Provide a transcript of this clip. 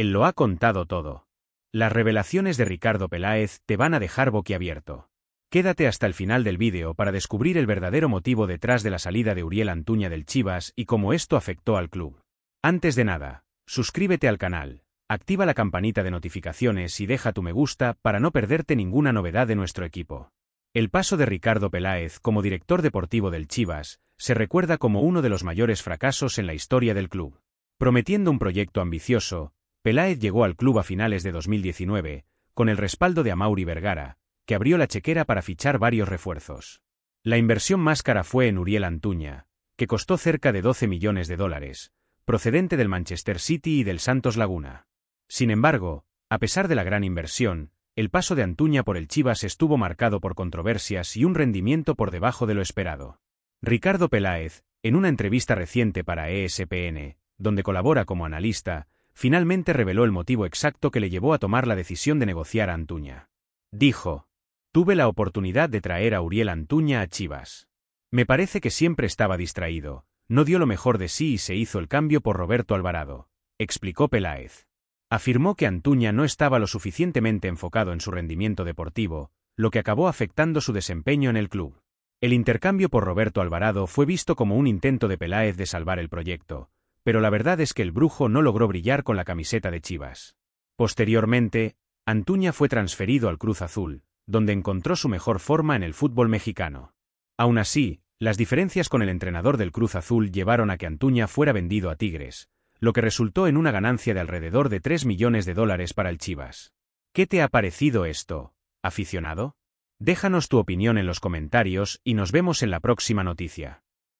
Él lo ha contado todo. Las revelaciones de Ricardo Peláez te van a dejar boquiabierto. Quédate hasta el final del vídeo para descubrir el verdadero motivo detrás de la salida de Uriel Antuña del Chivas y cómo esto afectó al club. Antes de nada, suscríbete al canal, activa la campanita de notificaciones y deja tu me gusta para no perderte ninguna novedad de nuestro equipo. El paso de Ricardo Peláez como director deportivo del Chivas se recuerda como uno de los mayores fracasos en la historia del club. Prometiendo un proyecto ambicioso, Peláez llegó al club a finales de 2019, con el respaldo de Amauri Vergara, que abrió la chequera para fichar varios refuerzos. La inversión más cara fue en Uriel Antuña, que costó cerca de 12 millones de dólares, procedente del Manchester City y del Santos Laguna. Sin embargo, a pesar de la gran inversión, el paso de Antuña por el Chivas estuvo marcado por controversias y un rendimiento por debajo de lo esperado. Ricardo Peláez, en una entrevista reciente para ESPN, donde colabora como analista, finalmente reveló el motivo exacto que le llevó a tomar la decisión de negociar a Antuña. Dijo, tuve la oportunidad de traer a Uriel Antuña a Chivas. Me parece que siempre estaba distraído, no dio lo mejor de sí y se hizo el cambio por Roberto Alvarado, explicó Peláez. Afirmó que Antuña no estaba lo suficientemente enfocado en su rendimiento deportivo, lo que acabó afectando su desempeño en el club. El intercambio por Roberto Alvarado fue visto como un intento de Peláez de salvar el proyecto, pero la verdad es que el brujo no logró brillar con la camiseta de Chivas. Posteriormente, Antuña fue transferido al Cruz Azul, donde encontró su mejor forma en el fútbol mexicano. Aún así, las diferencias con el entrenador del Cruz Azul llevaron a que Antuña fuera vendido a Tigres, lo que resultó en una ganancia de alrededor de 3 millones de dólares para el Chivas. ¿Qué te ha parecido esto, aficionado? Déjanos tu opinión en los comentarios y nos vemos en la próxima noticia.